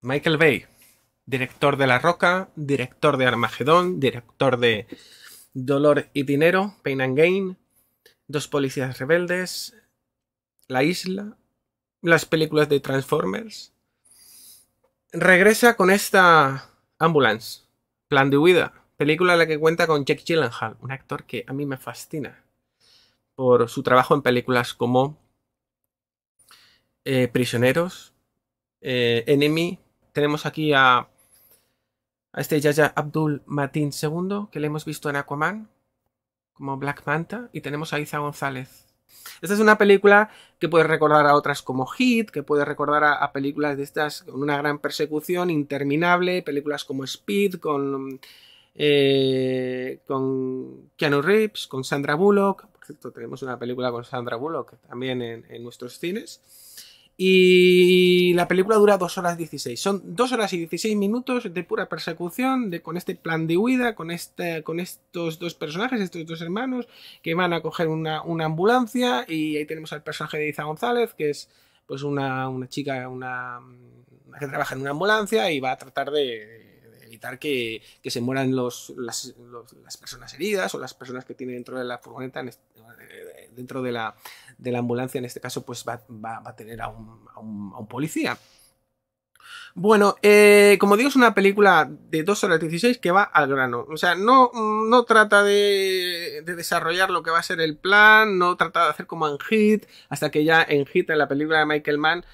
Michael Bay, director de La Roca, director de Armagedón, director de Dolor y Dinero, Pain and Gain, Dos Policías Rebeldes, La Isla, las películas de Transformers. Regresa con esta Ambulance, Plan de Huida, película en la que cuenta con Jack Gyllenhaal, un actor que a mí me fascina por su trabajo en películas como eh, Prisioneros, eh, Enemy, tenemos aquí a, este Yaya Abdul Matin II, que le hemos visto en Aquaman, como Black Manta, y tenemos a Isa González. Esta es una película que puede recordar a otras como Hit, que puede recordar a, películas de estas con una gran persecución interminable, películas como Speed, con, eh, con Keanu Reeves, con Sandra Bullock. Por cierto, tenemos una película con Sandra Bullock también en nuestros cines. Y la película dura 2 horas 16. Son 2 horas y 16 minutos de pura persecución, de, con este plan de huida, con, este, con estos dos personajes, estos dos hermanos, que van a coger una, ambulancia. Y ahí tenemos al personaje de Iza González, que es pues una, chica una, que trabaja en una ambulancia y va a tratar de, evitar que, se mueran los, las, personas heridas o las personas que tienen dentro de la furgoneta en, dentro de la, de la ambulancia, en este caso, pues va, a tener a un, a un, policía. Bueno, eh, como digo, es una película de 2 horas 16 que va al grano. O sea, no, no trata de, de, desarrollar lo que va a ser el plan, no trata de hacer como en Hit, hasta que ya en Hit, en la película de Michael Mann,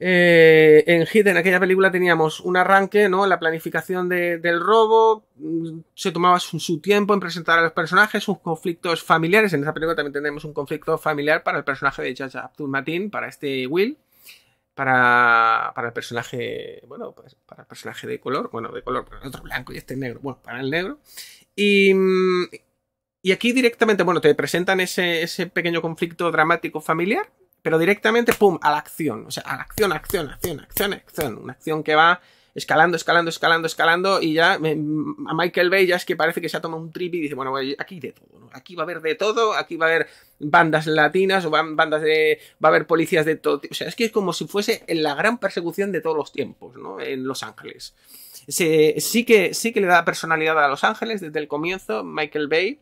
eh, en Hit, en aquella película, teníamos un arranque, ¿no? La planificación del robo, mm, se tomaba su, tiempo en presentar a los personajes, sus conflictos familiares. En esa película también tenemos un conflicto familiar para el personaje de Jaja Abdul Matin, para este Will, para, para el personaje, bueno, pues, para el personaje de color, bueno, de color, pero el otro blanco y este negro, bueno, para el negro. Y, aquí directamente, bueno, te presentan ese, ese pequeño conflicto dramático familiar pero directamente, pum, a la acción. O sea, a la acción, acción, acción, acción, acción. Una acción que va escalando, escalando, escalando, escalando. Y ya mm, a Michael Bay ya es que parece que se ha tomado un trip y dice, bueno, aquí de todo. ¿no? Aquí va a haber de todo. Aquí va a haber bandas latinas o bandas de... Va a haber policías de todo. O sea, es que es como si fuese en la gran persecución de todos los tiempos, ¿no? En Los Ángeles. sí, que, sí que le da personalidad a Los Ángeles desde el comienzo, Michael Bay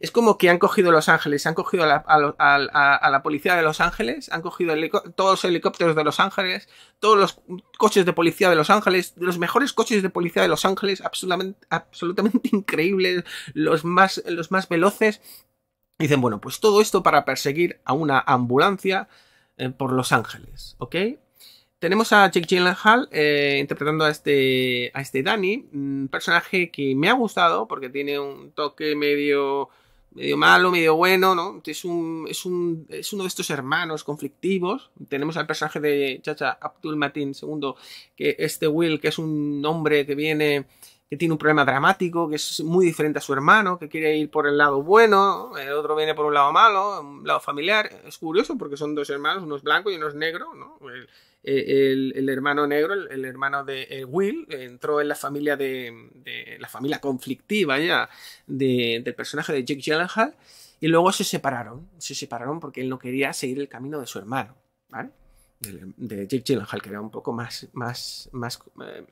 es como que han cogido Los Ángeles, han cogido a la, policía de Los Ángeles, han cogido todos los helicópteros de Los Ángeles, todos los coches de policía de Los Ángeles, los mejores coches de policía de Los Ángeles, absolutamente, absolutamente increíbles, los más, los más veloces. dicen, bueno, pues todo esto para perseguir a una ambulancia eh, por Los Ángeles, ¿ok? Tenemos a Jake Gyllenhaal eh, interpretando a este, a este Danny, un personaje que me ha gustado porque tiene un toque medio medio malo, medio bueno, ¿no? Es, un, es, un, es uno de estos hermanos conflictivos. Tenemos al personaje de Chacha Abdul Matin II, que este Will, que es un hombre que viene, que tiene un problema dramático, que es muy diferente a su hermano, que quiere ir por el lado bueno, el otro viene por un lado malo, un lado familiar. Es curioso porque son dos hermanos, uno es blanco y uno es negro, ¿no? Eh, el, hermano negro, el, hermano de eh, Will, entró en la familia de, la familia conflictiva ya del personaje de Jake Gyllenhaal y luego se separaron, se separaron porque él no quería seguir el camino de su hermano, ¿vale? De, Jake Gyllenhaal que era un poco más, más, más eh,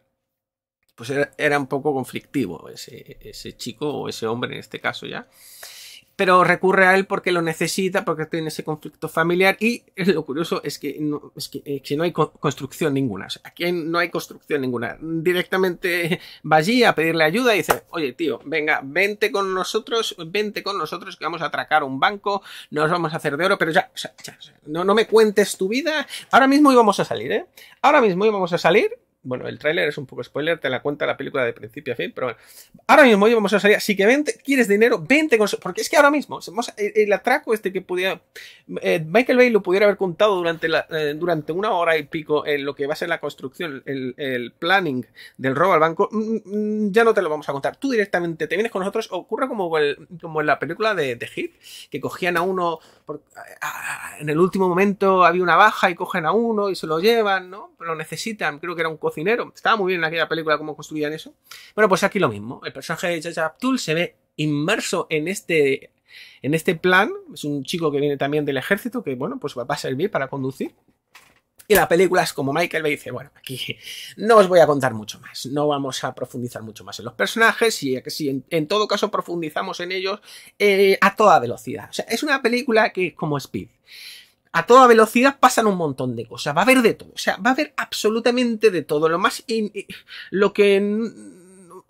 pues era, era, un poco conflictivo ese, ese chico o ese hombre en este caso ya pero recurre a él porque lo necesita, porque tiene ese conflicto familiar y lo curioso es que no, es que, eh, no hay construcción ninguna, o sea, aquí no hay construcción ninguna. Directamente va allí a pedirle ayuda y dice, oye tío, venga, vente con nosotros, vente con nosotros que vamos a atracar un banco, nos vamos a hacer de oro, pero ya, no, no me cuentes tu vida, ahora mismo íbamos a salir, ¿eh? Ahora mismo íbamos a salir bueno, el tráiler es un poco spoiler, te la cuenta la película de principio a fin, pero bueno. Ahora mismo llevamos vamos a salir, si que vente, quieres dinero, vente con... Porque es que ahora mismo, el, atraco este que pudiera... Eh, Michael Bay lo pudiera haber contado durante, la, eh, durante una hora y pico en lo que va a ser la construcción, el, planning del robo al banco, mm, mm, ya no te lo vamos a contar. Tú directamente te vienes con nosotros, ocurre como, en la película de, de Hit, que cogían a uno... en el último momento había una baja y cogen a uno y se lo llevan, ¿no? Lo necesitan, creo que era un cocinero dinero. Estaba muy bien en aquella película cómo construían eso. Bueno, pues aquí lo mismo. El personaje de Chacha Abdul se ve inmerso en este, en este plan. Es un chico que viene también del ejército, que bueno, pues va a servir para conducir. Y la película es como Michael me dice, bueno, aquí no os voy a contar mucho más, no vamos a profundizar mucho más en los personajes y si en, todo caso profundizamos en ellos eh, a toda velocidad. O sea, es una película que como Speed a toda velocidad pasan un montón de cosas. Va a haber de todo. O sea, va a haber absolutamente de todo. Lo más. lo que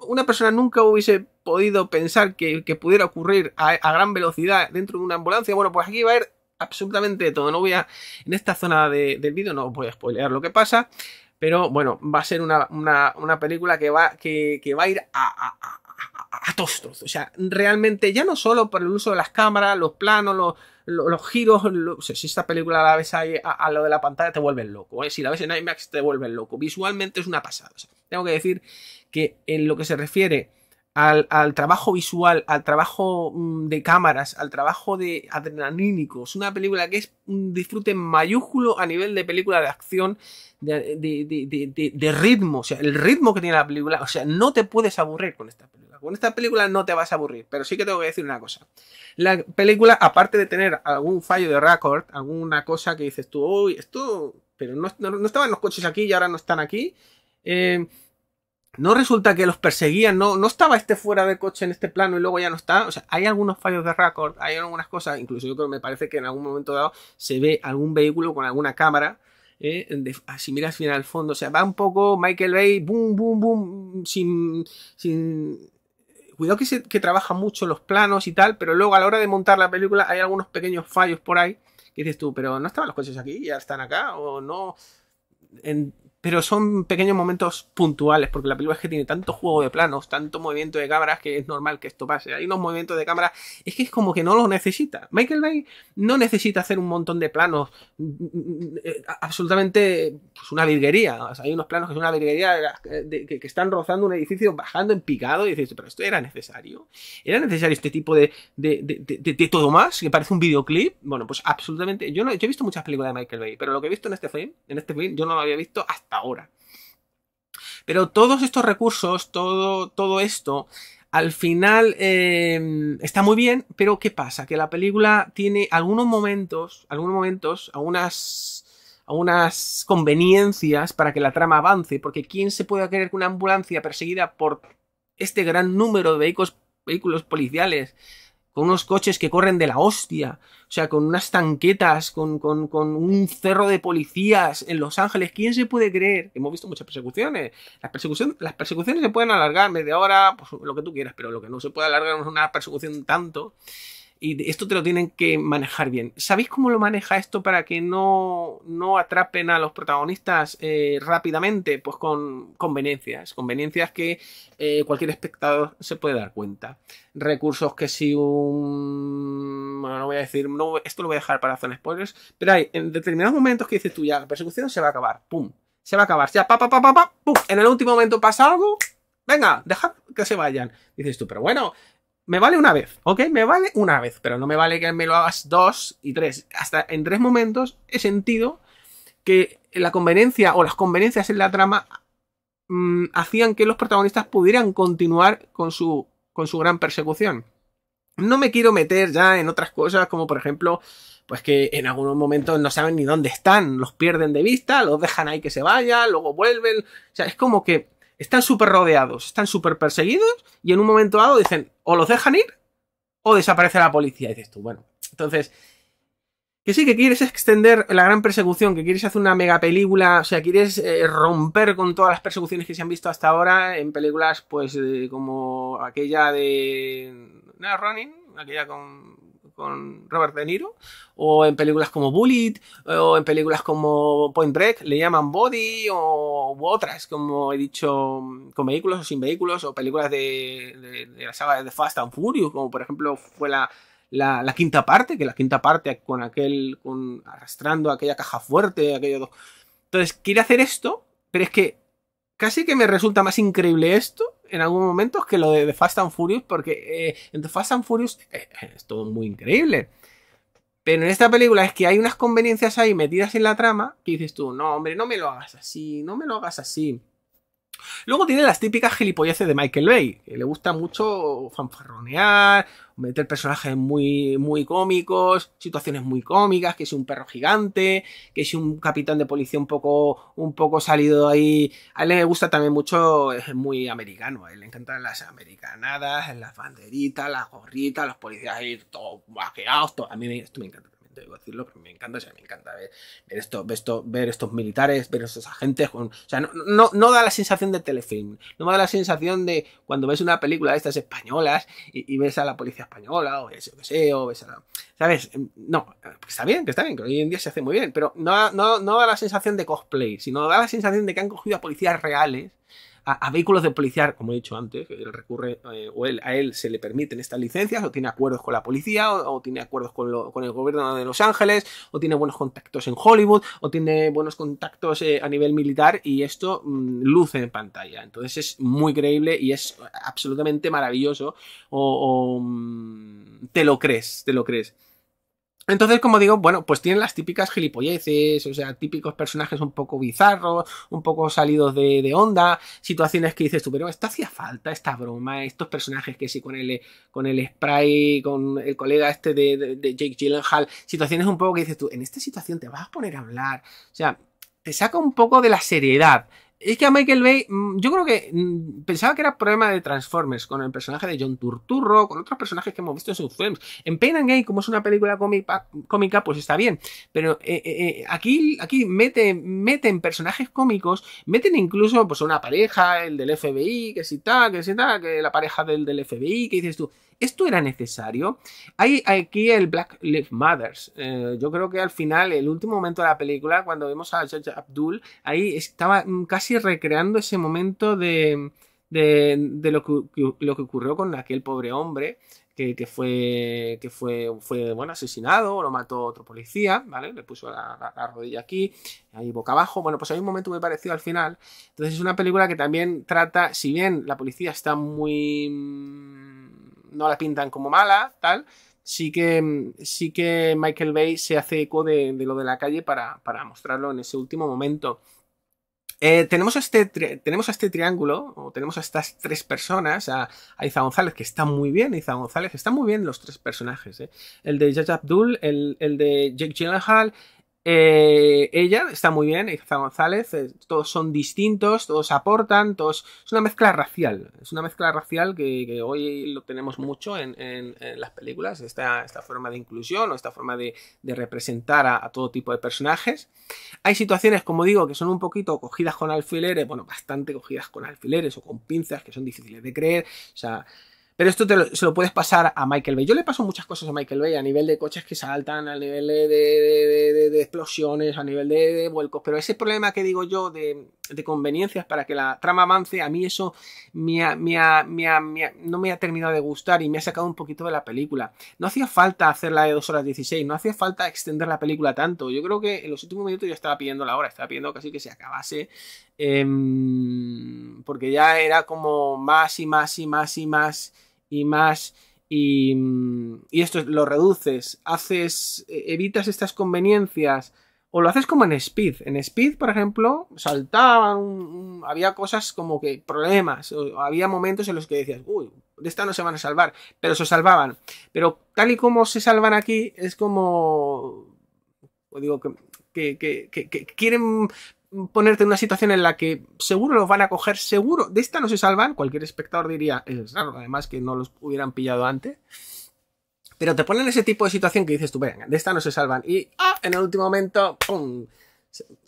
una persona nunca hubiese podido pensar que, pudiera ocurrir a, gran velocidad dentro de una ambulancia. Bueno, pues aquí va a haber absolutamente de todo. No voy a. En esta zona del vídeo no voy a spoilear lo que pasa. Pero bueno, va a ser una, una, película que va, que, va a ir a, a, a, tostos. O sea, realmente ya no solo por el uso de las cámaras, los planos, los los giros, sea, si esta película la ves ahí a, lo de la pantalla te vuelven loco, ¿eh? si la ves en IMAX te vuelven loco, visualmente es una pasada. tengo que decir que en lo que se refiere al, trabajo visual, al trabajo mm, de cámaras, al trabajo de adrenalínicos, Es una película que es un disfrute mayúsculo a nivel de película de acción, de, de ritmo. O sea, el ritmo que tiene la película. O sea, no te puedes aburrir con esta película. Con esta película no te vas a aburrir, pero sí que tengo que decir una cosa. La película, aparte de tener algún fallo de récord alguna cosa que dices tú, uy, esto, pero no, no, estaban los coches aquí y ahora no están aquí. Eh, no resulta que los perseguían, no, no estaba este fuera de coche en este plano y luego ya no está. O sea, hay algunos fallos de récord hay algunas cosas, incluso yo creo que me parece que en algún momento dado se ve algún vehículo con alguna cámara. Eh, si miras bien al fondo, o sea, va un poco Michael Bay, boom, boom, boom, sin, sin cuidado que, que trabaja mucho los planos y tal, pero luego a la hora de montar la película hay algunos pequeños fallos por ahí que dices tú, pero no estaban los coches aquí, ya están acá, o no. En pero son pequeños momentos puntuales, porque la película es que tiene tanto juego de planos, tanto movimiento de cámaras, que es normal que esto pase. Hay unos movimientos de cámara, es que es como que no los necesita. Michael Bay no necesita hacer un montón de planos eh, absolutamente pues, una virguería. hay unos planos que son una virguería que, están rozando un edificio, bajando en picado, y dices, pero esto era necesario. ¿Era necesario este tipo de, de todo más? Que parece un videoclip. Bueno, pues absolutamente. Yo, no, yo he visto muchas películas de Michael Bay, pero lo que he visto en este film, en este film, yo no lo había visto hasta ahora. Pero todos estos recursos, todo, todo esto, al final em, está muy bien, pero ¿qué pasa? Que la película tiene algunos momentos, algunos momentos, algunas conveniencias para que la trama avance, porque ¿quién se puede creer que una ambulancia perseguida por este gran número de vehículos policiales con unos coches que corren de la hostia, o sea, con unas tanquetas, con, un cerro de policías en Los Ángeles. ¿Quién se puede creer? Hemos visto muchas persecuciones. Las, persecuciones, las persecuciones se pueden alargar media hora, pues lo que tú quieras, pero lo que no se puede alargar es una persecución tanto y esto te lo tienen que manejar bien. ¿Sabéis cómo lo maneja esto para que no, atrapen a los protagonistas eh, rápidamente? Pues con conveniencias. Conveniencias que eh, cualquier espectador se puede dar cuenta. Recursos que si un... Bueno, no voy a decir, no, esto lo voy a dejar para hacer spoilers, pero hay en determinados momentos que dices tú ya, la persecución se va a acabar. ¡Pum! Se va a acabar. Ya, pa, pa, pa, pa, pa, pum. En el último momento pasa algo. Venga, deja que se vayan. Dices tú, pero bueno, me vale una vez, ¿ok? Me vale una vez, pero no me vale que me lo hagas dos y tres. Hasta en tres momentos he sentido que la conveniencia o las conveniencias en la trama mm, hacían que los protagonistas pudieran continuar con su, con su gran persecución. No me quiero meter ya en otras cosas, como por ejemplo, pues que en algunos momentos no saben ni dónde están, los pierden de vista, los dejan ahí que se vaya, luego vuelven. O sea, es como que están súper rodeados, están súper perseguidos y en un momento dado dicen, o los dejan ir o desaparece la policía. Y dices tú, bueno, entonces, que sí, que quieres extender la gran persecución, que quieres hacer una megapelícula, o sea, quieres eh, romper con todas las persecuciones que se han visto hasta ahora en películas, pues, como aquella de... No, Running aquella con con Robert De Niro, o en películas como Bullet, eh, o en películas como Point Break, le llaman Body, o otras, como he dicho, con vehículos o sin vehículos, o películas de, de, la saga de Fast and Furious, como por ejemplo fue la, quinta parte, que la quinta parte con aquel, con, arrastrando aquella caja fuerte, aquello Entonces, quiere hacer esto, pero es que casi que me resulta más increíble esto en algún momento que lo de, The Fast and Furious, porque eh, en The Fast and Furious eh, es todo muy increíble. Pero en esta película es que hay unas conveniencias ahí metidas en la trama que dices tú, no, hombre, no me lo hagas así, no me lo hagas así. Luego tiene las típicas gilipolleces de Michael Bay, que le gusta mucho fanfarronear, meter personajes muy, muy cómicos, situaciones muy cómicas, que es un perro gigante, que es un capitán de policía un poco, un poco salido ahí. A él le gusta también mucho, es muy americano, a él le encantan las americanadas, las banderitas, las gorritas, los policías ahí todo maqueados, a mí esto me encanta debo decirlo, pero me encanta, o sea, me encanta ver, ver esto, ver, esto, ver estos militares, ver estos agentes. o sea, no, no, da la sensación de telefilm, no da la sensación de cuando ves una película de estas españolas y, ves a la policía española, o ves, yo o ves a la. ¿Sabes? Em, no, pues está bien, que está bien, que hoy en día se hace muy bien, pero no, no, no da la sensación de cosplay, sino da la sensación de que han cogido a policías reales a, vehículos de policía, como he dicho antes, recurre eh, o a él se le permiten estas licencias, o tiene acuerdos con la policía, o, tiene acuerdos con, el gobierno de Los Ángeles, o tiene buenos contactos en Hollywood, o tiene buenos contactos eh, a nivel militar, y esto mm, luce en pantalla. Entonces es muy creíble y es absolutamente maravilloso, o mm, te lo crees, te lo crees. Entonces, como digo, bueno, pues tienen las típicas gilipolleces, o sea, típicos personajes un poco bizarros, un poco salidos de, onda, situaciones que dices tú, pero esto hacía falta, esta broma, estos personajes que sí con el, con el spray, con el colega este de, de Jake Gyllenhaal, situaciones un poco que dices tú, en esta situación te vas a poner a hablar, o sea, te saca un poco de la seriedad es que a Michael Bay, mm, yo creo que mm, pensaba que era problema de Transformers, con el personaje de John Turturro, con otros personajes que hemos visto en sus films. En Pain and Gain, como es una película cómica, pues está bien. Pero eh, eh, eh, aquí, aquí meten, meten personajes cómicos, meten incluso pues una pareja, el del FBI, que si tal, que si tal, que la pareja del, del FBI, que dices tú. ¿Esto era necesario? Hay aquí el Black Lives Matter. Eh, yo creo que al final, el último momento de la película, cuando vimos a George Abdul, ahí estaba mm, casi recreando ese momento de, de, lo, que, lo que ocurrió con aquel pobre hombre que, que, fue que fue fue bueno asesinado lo mató otro policía vale le puso la, la, rodilla aquí ahí boca abajo bueno pues hay un momento muy parecido al final entonces es una película que también trata si bien la policía está muy no la pintan como mala, tal, sí que, sí que Michael Bay se hace eco de, lo de la calle para, mostrarlo en ese último momento. Eh, tenemos, este, tenemos a este triángulo, o tenemos a estas tres personas, a, Iza González, que está muy bien, Iza González, está muy bien los tres personajes, eh. el de Judge Abdul, el, el de Jake Gyllenhaal eh, ella está muy bien, Iza González, eh, todos son distintos, todos aportan, todos... Es una mezcla racial, es una mezcla racial que, hoy lo tenemos mucho en, las películas, esta, esta, forma de inclusión o esta forma de, representar a, a, todo tipo de personajes. Hay situaciones, como digo, que son un poquito cogidas con alfileres, bueno, bastante cogidas con alfileres o con pinzas, que son difíciles de creer, o sea... Pero esto te se lo puedes pasar a Michael Bay. Yo le paso muchas cosas a Michael Bay a nivel de coches que saltan, a nivel de, explosiones, a nivel de, vuelcos. Pero ese problema que digo yo de, conveniencias para que la trama avance, a mí eso no me ha terminado de gustar y me ha sacado un poquito de la película. No hacía falta hacerla de 2 horas 16, no hacía falta extender la película tanto. Yo creo que en los últimos minutos ya estaba pidiendo la hora, estaba pidiendo casi que se acabase. Em, porque ya era como más y más y más y más y más y, mm, y esto lo reduces, haces, e, evitas estas conveniencias o lo haces como en Speed. En Speed, por ejemplo, saltaban, había cosas como que problemas, había momentos en los que decías, uy, de esta no se van a salvar, pero se salvaban. Pero tal y como se salvan aquí, es como, pues digo, que quieren ponerte en una situación en la que seguro los van a coger, seguro, de esta no se salvan, cualquier espectador diría, es raro, además que no los hubieran pillado antes, pero te ponen ese tipo de situación que dices tú, venga, de esta no se salvan, y ah, en el último momento, ¡pum!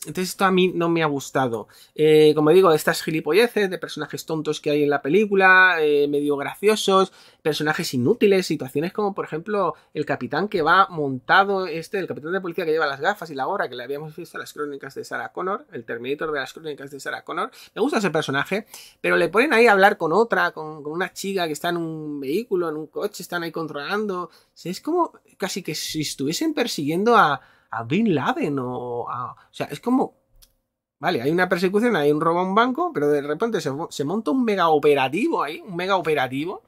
Entonces esto a mí no me ha gustado. Eh, como digo, estas gilipolleces de personajes tontos que hay en la película, eh, medio graciosos, personajes inútiles, situaciones como por ejemplo el capitán que va montado, este, el capitán de policía que lleva las gafas y la gorra que le habíamos visto en las crónicas de Sarah Connor, el Terminator de las crónicas de Sarah Connor. Me gusta ese personaje, pero le ponen ahí a hablar con otra, con, una chica que está en un vehículo, en un coche, están ahí controlando. es como casi que si estuviesen persiguiendo a a Bin Laden o O sea, es como... Vale, hay una persecución, hay un robo a un banco, pero de repente se, monta un mega operativo ahí, un mega operativo.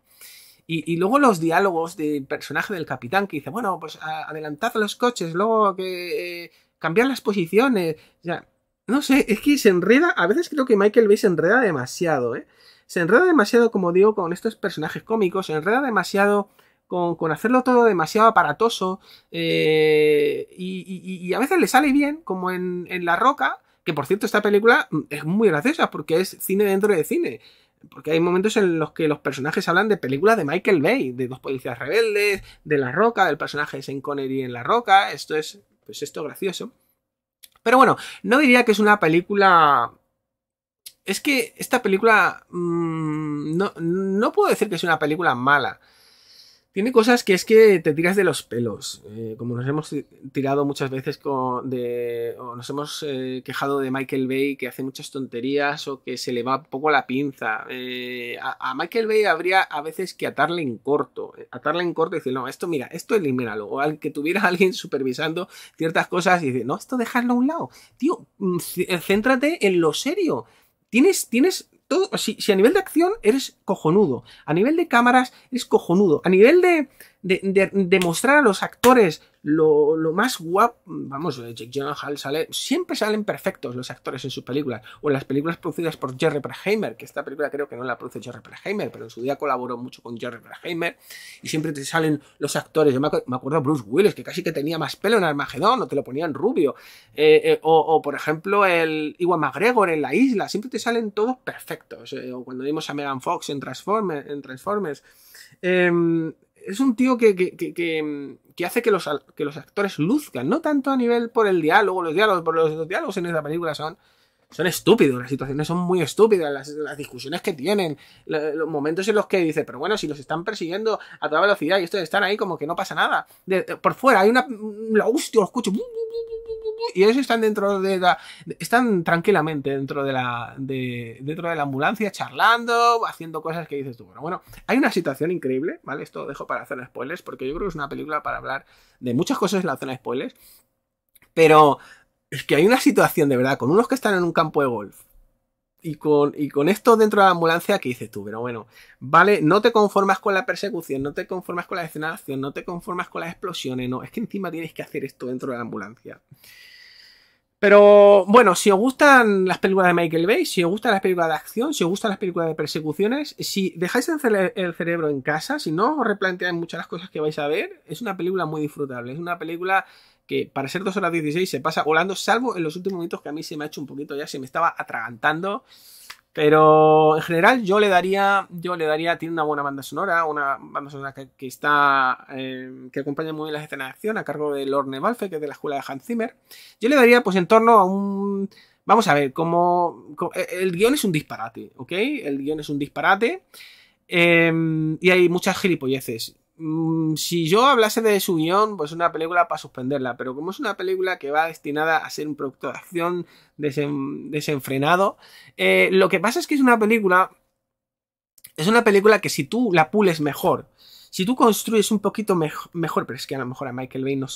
Y, luego los diálogos del personaje del capitán que dice, bueno, pues adelantad los coches, luego que eh, cambian las posiciones. O sea, no sé, es que se enreda, a veces creo que Michael Bay se enreda demasiado, ¿eh? Se enreda demasiado, como digo, con estos personajes cómicos, se enreda demasiado con, hacerlo todo demasiado aparatoso eh, y, a veces le sale bien, como en, La Roca, que por cierto esta película mm, es muy graciosa porque es cine dentro de cine. Porque hay momentos en los que los personajes hablan de películas de Michael Bay, de dos policías rebeldes, de La Roca, del personaje de Sean Connery en La Roca. Esto es, pues esto gracioso. Pero bueno, no diría que es una película... Es que esta película... Mm, no, no puedo decir que es una película mala. Tiene cosas que es que te tiras de los pelos. Eh, como nos hemos tirado muchas veces con de, o nos hemos eh, quejado de Michael Bay que hace muchas tonterías o que se le va un poco la pinza. Eh, a, Michael Bay habría a veces que atarle en corto. Atarle en corto y decir, no, esto mira, esto elimínalo. O al que tuviera alguien supervisando ciertas cosas y decir, no, esto dejarlo a un lado. Tío, mm, céntrate en lo serio. Tienes, tienes si, a nivel de acción eres cojonudo, a nivel de cámaras eres cojonudo, a nivel de mostrar a los actores lo, más guapo, vamos, Jake Hall sale, siempre salen perfectos los actores en sus películas, o en las películas producidas por Jerry Bruckheimer, que esta película creo que no la produce Jerry Bruckheimer, pero en su día colaboró mucho con Jerry Bruckheimer, y siempre te salen los actores, yo me, acuerdo Bruce Willis, que casi que tenía más pelo en Armagedón, o te lo ponían rubio, eh, eh, o, por ejemplo el Iwan McGregor en La Isla, siempre te salen todos perfectos, eh, o cuando vimos a Megan Fox en Transformers, en Transformers em, es un tío que, que, mm, hace que los, actores luzcan, no tanto a nivel por el diálogo, los diálogos, por los, los diálogos en esta película son son estúpidos, las situaciones son muy estúpidas, las, discusiones que tienen, los momentos en los que dice, pero bueno, si los están persiguiendo a toda velocidad y estos están ahí como que no pasa nada. Eh, por fuera hay una... Mm, la lo escucho. Y ellos están dentro de la... Están tranquilamente dentro de la... dentro de la ambulancia, charlando, haciendo cosas que dices tú. Bueno, bueno, hay una situación increíble, ¿vale? Esto lo dejo para hacer spoilers, porque yo creo que es una película para hablar de muchas cosas en la zona de spoilers. Pero es que hay una situación de verdad, con unos que están en un campo de golf y con, esto dentro de la ambulancia que dices tú, pero bueno, vale, no te conformas con la persecución, no te conformas con la escena de acción, no te conformas con las explosiones, no, es que encima tienes que hacer esto dentro de la ambulancia. Pero bueno, si os gustan las películas de Michael Bay, si os gustan las películas de acción, si os gustan las películas de persecuciones, si dejáis el, cerebro en casa, si no os replanteáis muchas las cosas que vais a ver, es una película muy disfrutable, es una película para ser 2 horas 16 se pasa volando, salvo en los últimos minutos que a mí se me ha hecho un poquito ya, se me estaba atragantando. Pero en general yo le daría, yo le daría, tiene una buena banda sonora, una banda sonora que, está, eh, que acompaña muy bien las escenas de acción a cargo de Lorne Balfe, que es de la escuela de Hans Zimmer. Yo le daría pues en torno a un, vamos a ver, como, eh, el guión es un disparate, ¿ok? El guión es un disparate eh, y hay muchas gilipolleces. Mm, si yo hablase de su guión, pues una película para suspenderla, pero como es una película que va destinada a ser un producto de acción desenfrenado, eh, lo que pasa es que es una película, es una película que si tú la pules mejor, si tú construyes un poquito mejor, pero es que a lo mejor a Michael Bay no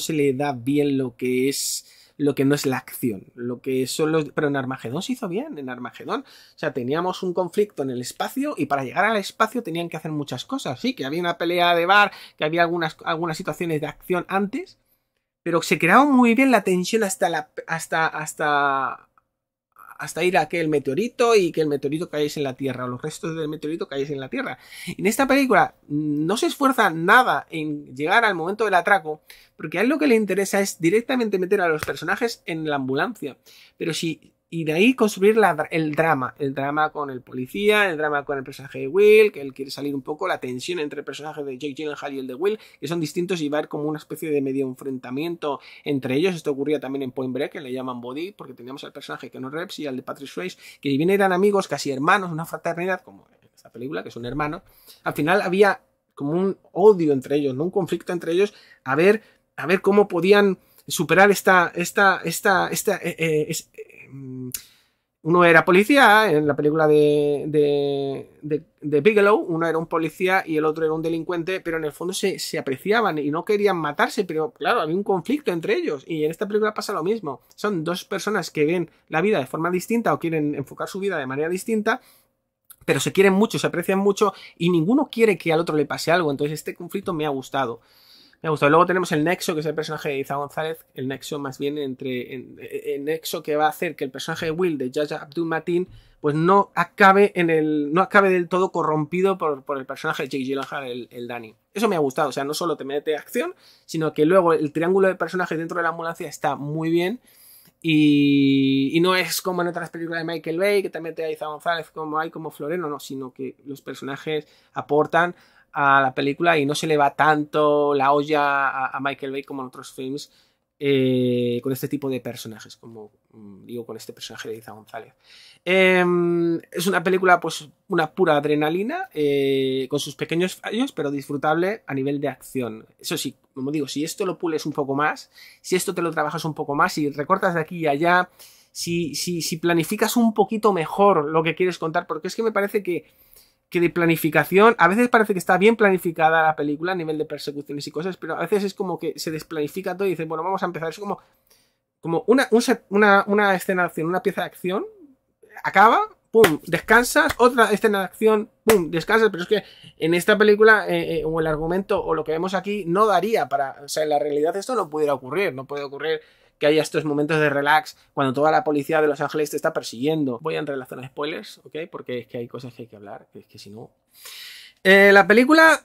se le da bien lo que es lo que no es la acción, lo que son los... Pero en Armagedón se hizo bien, en Armagedón. O sea, teníamos un conflicto en el espacio y para llegar al espacio tenían que hacer muchas cosas. Sí, que había una pelea de bar, que había algunas, algunas situaciones de acción antes, pero se creaba muy bien la tensión hasta la... hasta... hasta hasta ir a que el meteorito y que el meteorito cayese en la Tierra, o los restos del meteorito caéis en la Tierra. En esta película mm, no se esfuerza nada en llegar al momento del atraco, porque a él lo que le interesa es directamente meter a los personajes en la ambulancia. Pero si y de ahí construir el drama, el drama con el policía, el drama con el personaje de Will, que él quiere salir un poco, la tensión entre el personaje de Jake Gyllenhaal y el de Will, que son distintos y va a haber como una especie de medio enfrentamiento entre ellos, esto ocurría también en Point Break, que le llaman Body, porque teníamos al personaje que no reps y al de Patrick Swayze, que bien eran amigos, casi hermanos, una fraternidad, como en esta película, que son hermanos, al final había como un odio entre ellos, un conflicto entre ellos, a ver, a ver cómo podían superar esta, esta, esta, esta eh, eh, Mm, uno era policía en la película de, Bigelow, uno era un policía y el otro era un delincuente, pero en el fondo se, apreciaban y no querían matarse, pero claro, había un conflicto entre ellos y en esta película pasa lo mismo. Son dos personas que ven la vida de forma distinta o quieren enfocar su vida de manera distinta. Pero se quieren mucho, se aprecian mucho y ninguno quiere que al otro le pase algo. Entonces este conflicto me ha gustado. Me ha gustado. Luego tenemos el nexo, que es el personaje de Iza González, el nexo más bien entre. E, el nexo que va a hacer que el personaje de Will, de Jaja Abdul Matin, pues no acabe en el. no acabe del todo corrompido por, por el personaje de Jake Gyllenhaal, el, el Danny. Eso me ha gustado. O sea, no solo te mete acción, sino que luego el triángulo de personajes dentro de la ambulancia está muy bien. Y, y, no es como en otras películas de Michael Bay, que también te mete a Iza González como hay, como Floreno, no, sino que los personajes aportan a la película y no se le va tanto la olla a, Michael Bay como en otros films eh, con este tipo de personajes, como mm, digo, con este personaje de Isa González. Em, es una película, pues, una pura adrenalina, eh, con sus pequeños fallos, pero disfrutable a nivel de acción. Eso sí, como digo, si esto lo pules un poco más, si esto te lo trabajas un poco más, si recortas de aquí y allá, si, si, si planificas un poquito mejor lo que quieres contar, porque es que me parece que que de planificación, a veces parece que está bien planificada la película a nivel de persecuciones y cosas, pero a veces es como que se desplanifica todo y dices, bueno, vamos a empezar. Es como, como una, una, escena de acción, una pieza de acción, acaba, pum, descansas, otra escena de acción, pum, descansas, pero es que en esta película eh, eh, o el argumento o lo que vemos aquí no daría para, o sea, en la realidad esto no pudiera ocurrir, no puede ocurrir que haya estos momentos de relax cuando toda la policía de Los Ángeles te está persiguiendo. Voy a relación a spoilers, ¿ok? Porque es que hay cosas que hay que hablar, que es que si no... Eh, la película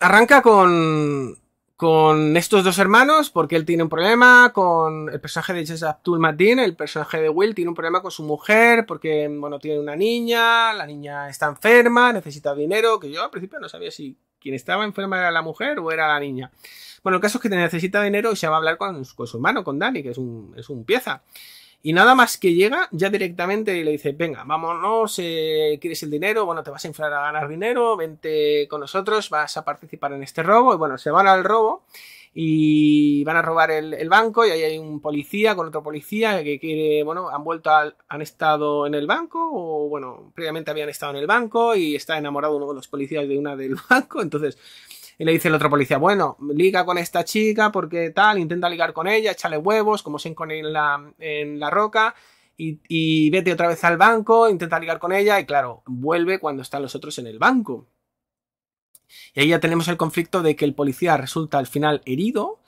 arranca con con estos dos hermanos porque él tiene un problema con el personaje de Jess Abdul el personaje de Will tiene un problema con su mujer porque bueno tiene una niña, la niña está enferma, necesita dinero, que yo al principio no sabía si quien estaba enferma era la mujer o era la niña. Bueno, el caso es que necesita dinero y se va a hablar con, su hermano, con Dani, que es un, es un pieza. Y nada más que llega, ya directamente le dice, venga, vámonos, eh, quieres el dinero, bueno, te vas a inflar a ganar dinero, vente con nosotros, vas a participar en este robo. Y bueno, se van al robo y van a robar el, banco y ahí hay un policía con otro policía que quiere, bueno, han vuelto han estado en el banco o bueno, previamente habían estado en el banco y está enamorado uno de los policías de una del banco, entonces le dice el otro policía, bueno, liga con esta chica porque tal, intenta ligar con ella, échale huevos, como se en la, en la roca, y vete otra vez al banco, intenta ligar con ella, y claro, vuelve cuando están los otros en el banco. Y ahí ya tenemos el conflicto de que el policía resulta al final herido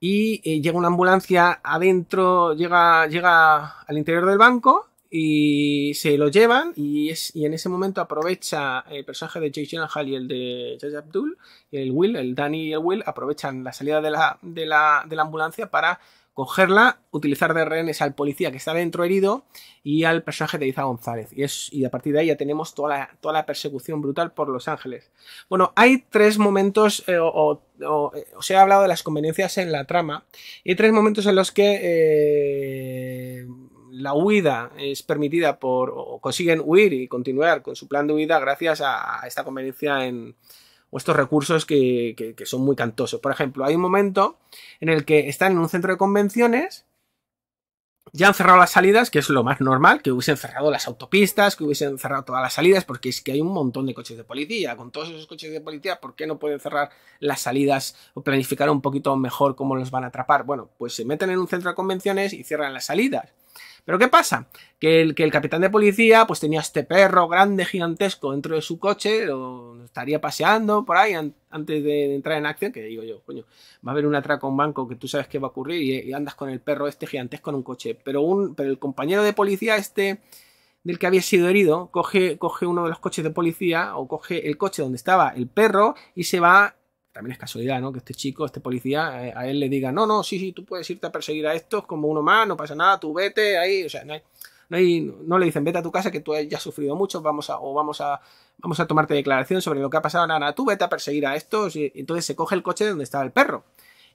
y eh, llega una ambulancia adentro, llega, llega al interior del banco y se lo llevan y, y en ese momento aprovecha el personaje de Jason Hall y el de Jay Abdul, y el Will, el Danny y el Will aprovechan la salida de de la ambulancia para cogerla, utilizar de rehenes al policía que está dentro herido y al personaje de Iza González. Y, es, y a partir de ahí ya tenemos toda la, toda la persecución brutal por Los Ángeles. Bueno, hay tres momentos, eh, o, os eh, he hablado de las conveniencias en la trama, y hay tres momentos en los que... Eh, la huida es permitida por, o consiguen huir y continuar con su plan de huida gracias a esta conveniencia en, o estos recursos que, son muy cantosos. Por ejemplo, hay un momento en el que están en un centro de convenciones, ya han cerrado las salidas, que es lo más normal, que hubiesen cerrado las autopistas, que hubiesen cerrado todas las salidas, porque es que hay un montón de coches de policía. Con todos esos coches de policía, ¿por qué no pueden cerrar las salidas o planificar un poquito mejor cómo los van a atrapar? Bueno, pues se meten en un centro de convenciones y cierran las salidas. Pero ¿qué pasa? Que el, que el capitán de policía pues tenía este perro grande, gigantesco dentro de su coche, o estaría paseando por ahí antes de entrar en acción, que digo yo, coño, va a haber un atraco a un banco que tú sabes que va a ocurrir y, andas con el perro este gigantesco en un coche. Pero, un, pero el compañero de policía este del que había sido herido, coge, coge uno de los coches de policía o coge el coche donde estaba el perro y se va también es casualidad, ¿no? Que este chico, este policía, eh, a él le diga, no, no, sí, sí, tú puedes irte a perseguir a estos como uno más, no pasa nada, tú vete ahí, o sea, no hay, no, le dicen, vete a tu casa que tú ya has sufrido mucho, vamos a, o vamos a, vamos a tomarte declaración sobre lo que ha pasado, nada, nada, tú vete a perseguir a estos, y entonces se coge el coche donde estaba el perro.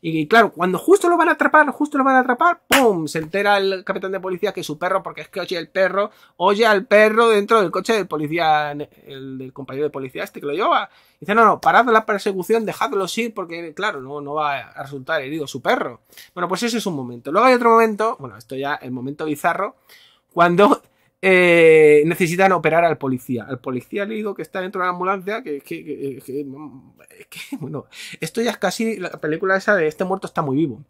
Y, claro, cuando justo lo van a atrapar, justo lo van a atrapar, ¡pum! Se entera el capitán de policía que su perro, porque es que oye el perro, oye al perro dentro del coche del policía, el, del compañero de policía este que lo lleva. dice, no, no, parad la persecución, dejadlos ir, porque claro, no, no va a resultar herido su perro. Bueno, pues ese es un momento. Luego hay otro momento, bueno, esto ya, el momento bizarro, cuando eh, necesitan operar al policía. Al policía le digo que está dentro de la ambulancia, que, bueno, esto ya es casi la película esa de este muerto está muy vivo.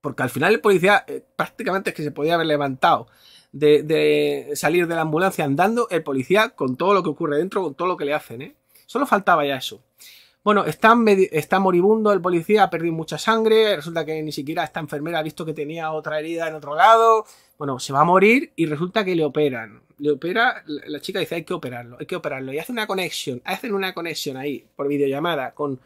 Porque al final el policía eh, prácticamente es que se podía haber levantado de, salir de la ambulancia andando, el policía con todo lo que ocurre dentro, con todo lo que le hacen. ¿eh? Solo faltaba ya eso. Bueno, está, está moribundo el policía, ha perdido mucha sangre, resulta que ni siquiera esta enfermera ha visto que tenía otra herida en otro lado. Bueno, se va a morir y resulta que le operan. Le opera, la chica dice, hay que operarlo, hay que operarlo. Y hace una conexión, hacen una conexión ahí, por videollamada, con,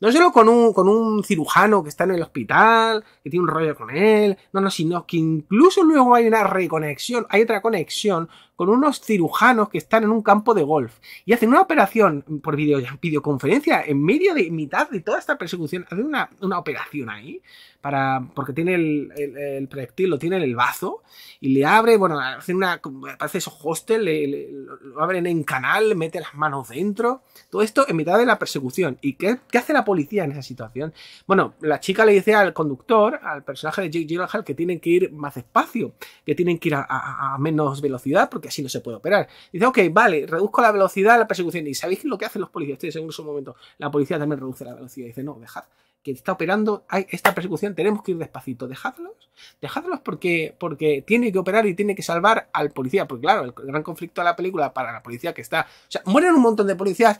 no solo con un, con un cirujano que está en el hospital, que tiene un rollo con él, no, no, sino que incluso luego hay una reconexión, hay otra conexión con unos cirujanos que están en un campo de golf y hacen una operación por videoconferencia en medio de mitad de toda esta persecución. Hacen una, operación ahí para, porque tiene el, el, proyectil, lo tiene en el bazo y le abre, bueno, hacen una, parece eso hostel, lo abren en canal, mete las manos dentro. Todo esto en mitad de la persecución. ¿Y qué, hace la policía en esa situación? Bueno, la chica le dice al conductor, al personaje de Jake Gyllenhaal, que tienen que ir más despacio, que tienen que ir a menos velocidad porque así no se puede operar. Dice, ok, vale, reduzco la velocidad de la persecución. Y ¿sabéis lo que hacen los policías? Estoy seguro en su momento. La policía también reduce la velocidad. Dice, no, dejad que está operando hay esta persecución, tenemos que ir despacito. Dejadlos, dejadlos porque, porque tiene que operar y tiene que salvar al policía. Porque claro, el gran conflicto de la película para la policía que está... O sea, mueren un montón de policías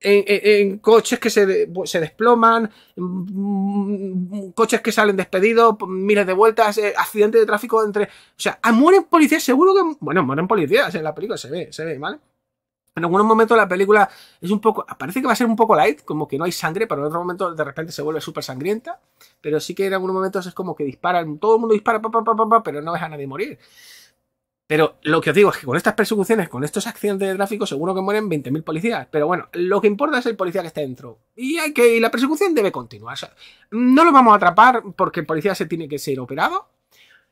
en, coches que se, se desploman, mm, mm, coches que salen despedidos, miles de vueltas, eh, accidentes de tráfico entre. O sea, ah, mueren policías, seguro que. Bueno, mueren policías, en la película se ve, se ve, ¿vale? En algunos momentos la película es un poco. Parece que va a ser un poco light, como que no hay sangre, pero en otro momento de repente se vuelve súper sangrienta. Pero sí que en algunos momentos es como que disparan, todo el mundo dispara, pa, pa, pa, pero no deja a nadie morir. Pero lo que os digo es que con estas persecuciones, con estos accidentes de tráfico, seguro que mueren 20.000 policías. Pero bueno, lo que importa es el policía que está dentro. Y, hay que, la persecución debe continuar. no lo vamos a atrapar porque el policía se tiene que ser operado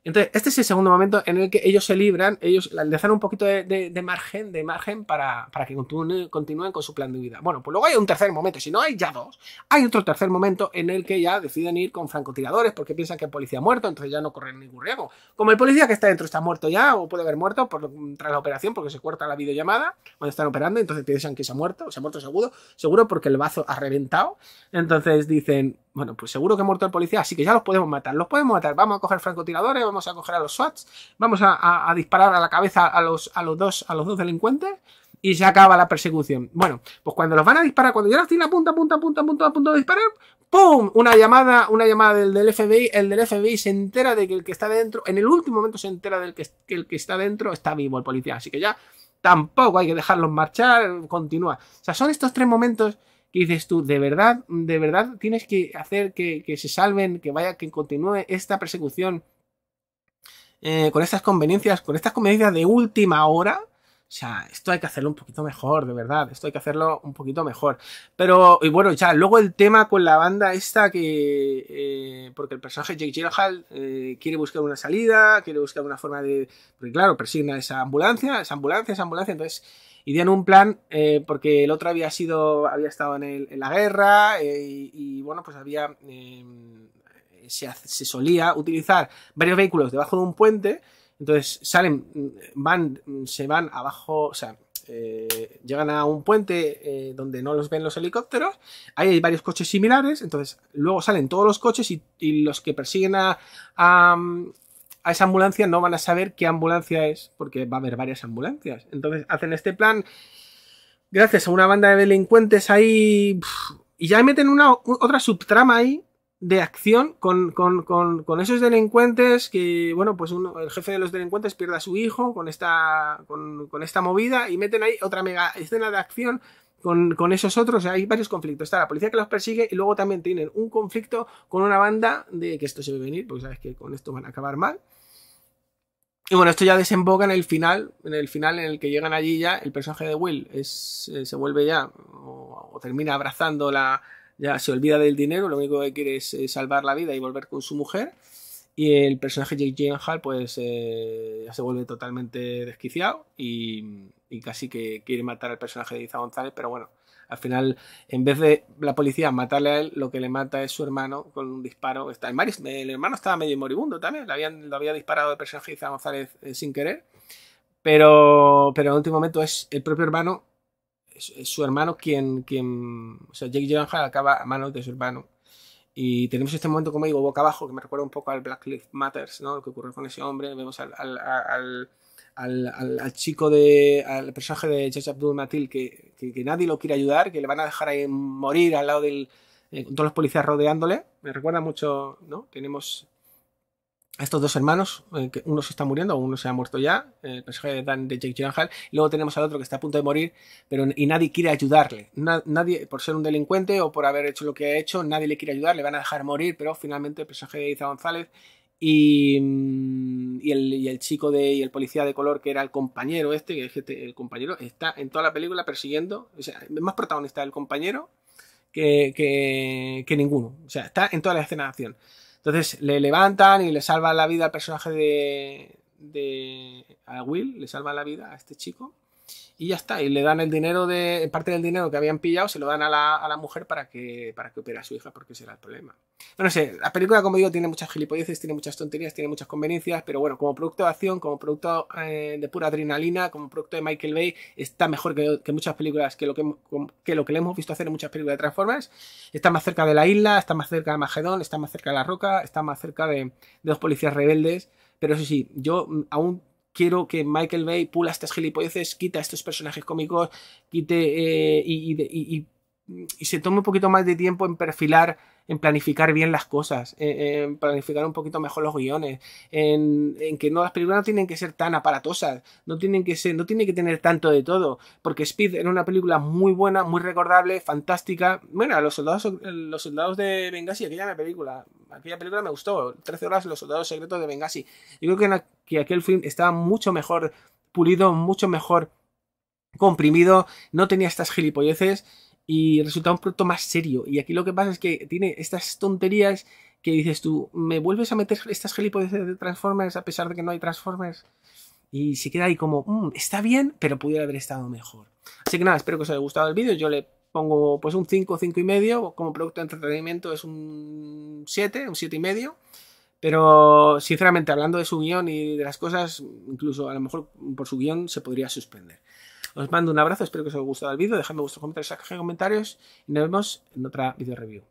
entonces, este es el segundo momento en el que ellos se libran, ellos le dan un poquito de, margen, de margen para, que continúen, con su plan de vida. Bueno, pues luego hay un tercer momento, si no hay ya dos, hay otro tercer momento en el que ya deciden ir con francotiradores porque piensan que el policía ha muerto, entonces ya no corren ningún riesgo. Como el policía que está dentro está muerto ya, o puede haber muerto por, tras la operación porque se corta la videollamada cuando están operando, entonces piensan que se ha muerto, se ha muerto seguro, seguro porque el bazo ha reventado. Entonces dicen, bueno, pues seguro que ha muerto el policía, así que ya los podemos matar. Los podemos matar. Vamos a coger francotiradores, vamos a coger a los SWATs, vamos a, disparar a la cabeza a los, dos, delincuentes y se acaba la persecución. Bueno, pues cuando los van a disparar, cuando ya los tiene a punta, punta, punta, punta, punto de disparar, ¡pum! Una llamada, una llamada del, del, FBI, el del FBI se entera de que el que está dentro, en el último momento se entera del que, que el que está dentro está vivo el policía, así que ya tampoco hay que dejarlos marchar, continúa. O sea, son estos tres momentos que dices tú, de verdad, de verdad tienes que hacer que, se salven, que vaya, que continúe esta persecución eh, con estas conveniencias, con estas conveniencias de última hora. O sea, esto hay que hacerlo un poquito mejor, de verdad. Esto hay que hacerlo un poquito mejor. Pero, y bueno, ya, luego el tema con la banda esta que... Eh, porque el personaje Jake Gyllenhaal eh, quiere buscar una salida, quiere buscar una forma de... Porque claro, persigna esa ambulancia, esa ambulancia, esa ambulancia. Entonces, y dieron un plan eh, porque el otro había sido, había estado en, en la guerra eh, y, bueno, pues había, eh, se, solía utilizar varios vehículos debajo de un puente. Entonces salen, van, se van abajo, o sea, llegan a un puente donde no los ven los helicópteros. Ahí hay varios coches similares. Entonces, luego salen todos los coches y, los que persiguen a, a esa ambulancia no van a saber qué ambulancia es, porque va a haber varias ambulancias. Entonces hacen este plan gracias a una banda de delincuentes ahí. Y ya meten una, otra subtrama ahí de acción con, esos delincuentes que, bueno, pues uno, el jefe de los delincuentes pierde a su hijo con esta, con, esta movida y meten ahí otra mega escena de acción con, esos otros hay varios conflictos. Está la policía que los persigue y luego también tienen un conflicto con una banda de que esto se a venir, porque sabes que con esto van a acabar mal. Y bueno, esto ya desemboca en el final, en el final en el que llegan allí ya, el personaje de Will eh, se vuelve ya, o, termina abrazando la, ya se olvida del dinero, lo único que quiere es eh, salvar la vida y volver con su mujer. Y el personaje Jake Gyllenhaal pues eh, se vuelve totalmente desquiciado y, casi que quiere matar al personaje de Iza González, pero bueno, al final en vez de la policía matarle a él, lo que le mata es su hermano con un disparo. Está, el, el hermano estaba medio moribundo también, lo había disparado el personaje de Iza González eh, sin querer, pero, pero en último momento es el propio hermano, es, su hermano quien, quien, o sea, Jake Gyllenhaal acaba a manos de su hermano y tenemos este momento, como digo, boca abajo, que me recuerda un poco al Black Lives Matters, ¿no? Lo que ocurrió con ese hombre. Vemos al, al, al al, chico de. al personaje de Jesse Abdul Matil que, nadie lo quiere ayudar, que le van a dejar ahí morir al lado del. Eh, con todos los policías rodeándole. Me recuerda mucho, ¿no? Tenemos estos dos hermanos, eh, uno se está muriendo, uno se ha muerto ya, eh, el personaje de, Dan, de Jake y luego tenemos al otro que está a punto de morir, pero y nadie quiere ayudarle, nadie, por ser un delincuente o por haber hecho lo que ha hecho, nadie le quiere ayudar, le van a dejar morir, pero finalmente el personaje de Isa González y, mm, y, el, chico de, y el policía de color que era el compañero este, que es este, el compañero, está en toda la película persiguiendo, o sea, más protagonista el compañero que, que, que ninguno, o sea, está en todas las escenas de acción. Entonces le levantan y le salvan la vida al personaje de, de. a Will, le salvan la vida a este chico y ya está. Y le dan el dinero de. parte del dinero que habían pillado, se lo dan a la, mujer para que, para que opere a su hija, porque ese era el problema. No, sé, la película, como digo, tiene muchas gilipolleces, tiene muchas tonterías, tiene muchas conveniencias, pero bueno, como producto de acción, como producto eh, de pura adrenalina, como producto de Michael Bay, está mejor que, muchas películas, que lo que, lo que le hemos visto hacer en muchas películas de Transformers. Está más cerca de la isla, está más cerca de Magedón, está más cerca de la roca, está más cerca de, de los policías rebeldes. Pero eso sí, yo mm, aún quiero que Michael Bay pula estas gilipolleces, quita estos personajes cómicos, quite eh, y, y, y se tome un poquito más de tiempo en perfilar, en planificar bien las cosas, en, planificar un poquito mejor los guiones, en, que no, las películas no tienen que ser tan aparatosas, no tienen que ser, no que tener tanto de todo, porque Speed era una película muy buena, muy recordable, fantástica. Bueno, los soldados, los soldados de Benghazi, aquella película, aquella película me gustó, 13 horas los soldados secretos de Benghazi. Yo creo que, que aquel film estaba mucho mejor pulido, mucho mejor comprimido, no tenía estas gilipolleces y resulta un producto más serio. Y aquí lo que pasa es que tiene estas tonterías que dices tú, me vuelves a meter estas gilipollas de Transformers a pesar de que no hay Transformers. Y se queda ahí como, mm, está bien, pero pudiera haber estado mejor. Así que nada, espero que os haya gustado el vídeo. Yo le pongo pues un 5, 5 y medio. Como producto de entretenimiento es un 7, un 7 y medio. Pero sinceramente, hablando de su guión y de las cosas, incluso a lo mejor por su guión se podría suspender. Os mando un abrazo, espero que os haya gustado el vídeo. Dejadme vuestros comentarios, en de comentarios y nos vemos en otra video review.